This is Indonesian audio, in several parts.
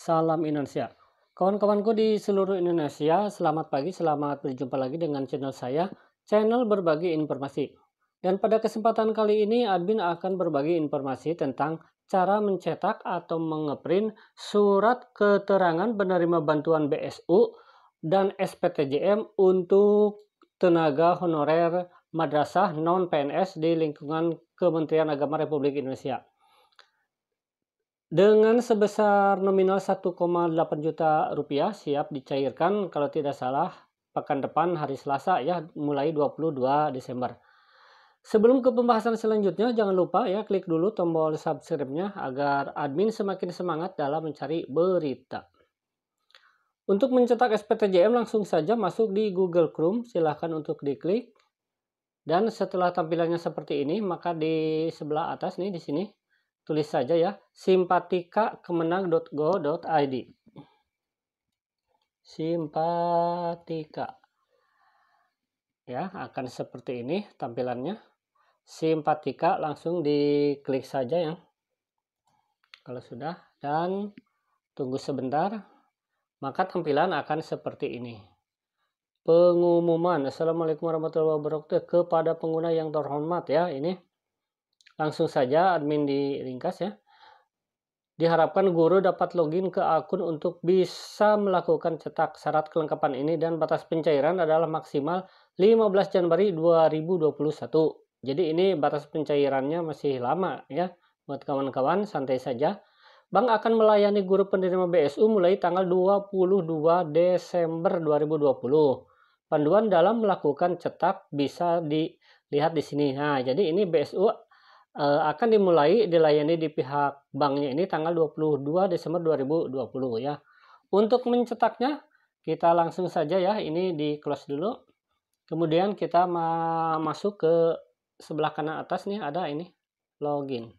Salam Indonesia. Kawan-kawanku di seluruh Indonesia, selamat pagi, selamat berjumpa lagi dengan channel saya, channel berbagi informasi. Dan pada kesempatan kali ini, admin akan berbagi informasi tentang cara mencetak atau mengeprint surat keterangan penerima bantuan BSU dan SPTJM untuk tenaga honorer madrasah non-PNS di lingkungan Kementerian Agama Republik Indonesia dengan sebesar nominal 1,8 juta rupiah siap dicairkan kalau tidak salah pekan depan hari Selasa ya mulai 22 Desember. Sebelum ke pembahasan selanjutnya jangan lupa ya klik dulu tombol subscribe-nya agar admin semakin semangat dalam mencari berita. Untuk mencetak SPTJM langsung saja masuk di Google Chrome silahkan untuk diklik dan setelah tampilannya seperti ini maka di sebelah atas nih di sini tulis saja ya simpatika simpatika.kemenang.go.id simpatika ya akan seperti ini tampilannya simpatika langsung diklik saja ya kalau sudah dan tunggu sebentar maka tampilan akan seperti ini pengumuman assalamualaikum warahmatullahi wabarakatuh kepada pengguna yang terhormat ya ini Langsung saja admin di ringkas ya. Diharapkan guru dapat login ke akun untuk bisa melakukan cetak. Syarat kelengkapan ini dan batas pencairan adalah maksimal 15 Januari 2021. Jadi ini batas pencairannya masih lama ya. Buat kawan-kawan santai saja. Bank akan melayani guru penerima BSU mulai tanggal 22 Desember 2020. Panduan dalam melakukan cetak bisa dilihat di sini. Nah, jadi ini BSU Eh, akan dimulai dilayani di pihak banknya ini tanggal 22 Desember 2020 ya. Untuk mencetaknya kita langsung saja ya ini di close dulu. Kemudian kita ma masuk ke sebelah kanan atas nih ada ini login.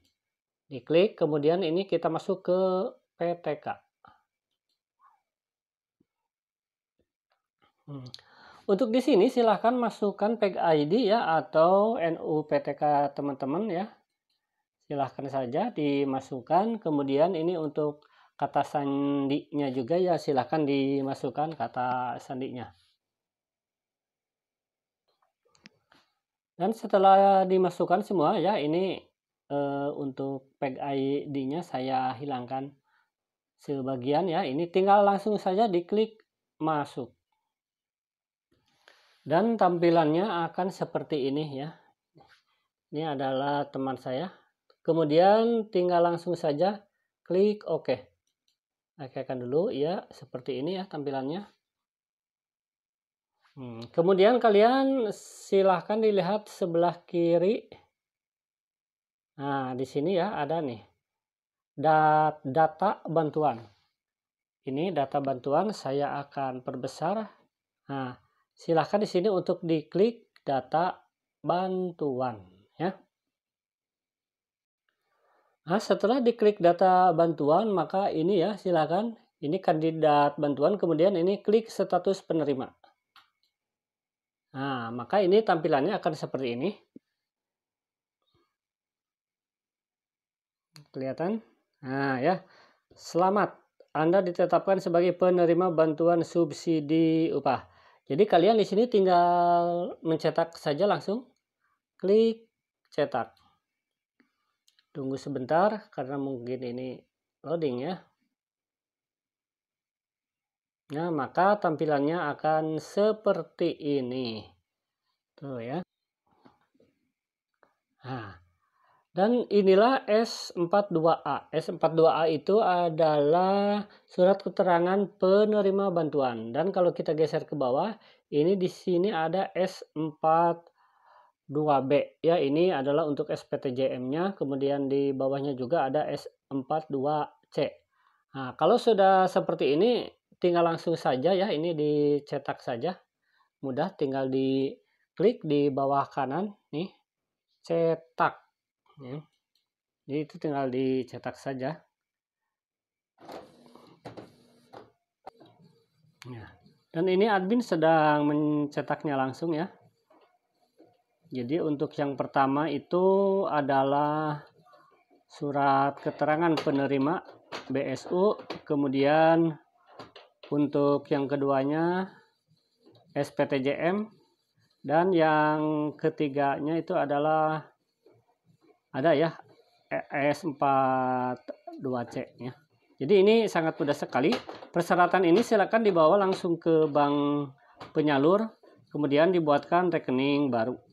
Diklik kemudian ini kita masuk ke PTK. Hmm. Untuk di sini silahkan masukkan PEG ID ya atau NUPTK teman-teman ya silahkan saja dimasukkan kemudian ini untuk kata sandinya juga ya silahkan dimasukkan kata sandinya dan setelah dimasukkan semua ya ini e, untuk peg ID nya saya hilangkan sebagian ya ini tinggal langsung saja diklik masuk dan tampilannya akan seperti ini ya ini adalah teman saya Kemudian tinggal langsung saja klik OK. Oke kan dulu ya, seperti ini ya tampilannya. Hmm, kemudian kalian silahkan dilihat sebelah kiri. Nah, di sini ya ada nih data bantuan. Ini data bantuan saya akan perbesar. Nah, silahkan di sini untuk diklik data bantuan ya. Nah, setelah diklik data bantuan, maka ini ya silakan ini kandidat bantuan, kemudian ini klik status penerima. Nah, maka ini tampilannya akan seperti ini. Kelihatan? Nah, ya. Selamat, Anda ditetapkan sebagai penerima bantuan subsidi upah. Jadi kalian di sini tinggal mencetak saja langsung klik cetak. Tunggu sebentar karena mungkin ini loading ya. Nah, maka tampilannya akan seperti ini. Tuh ya. Nah, dan inilah S42A. S42A itu adalah surat keterangan penerima bantuan. Dan kalau kita geser ke bawah, ini di sini ada S4 2B ya ini adalah untuk SPTJM-nya kemudian di bawahnya juga ada S42C nah kalau sudah seperti ini tinggal langsung saja ya ini dicetak saja mudah tinggal di klik di bawah kanan nih cetak ya. jadi itu tinggal dicetak saja ya. dan ini admin sedang mencetaknya langsung ya jadi untuk yang pertama itu adalah surat keterangan penerima BSU, kemudian untuk yang keduanya SPTJM dan yang ketiganya itu adalah ada ya e s 42 c ya. Jadi ini sangat mudah sekali. Persyaratan ini silakan dibawa langsung ke bank penyalur kemudian dibuatkan rekening baru.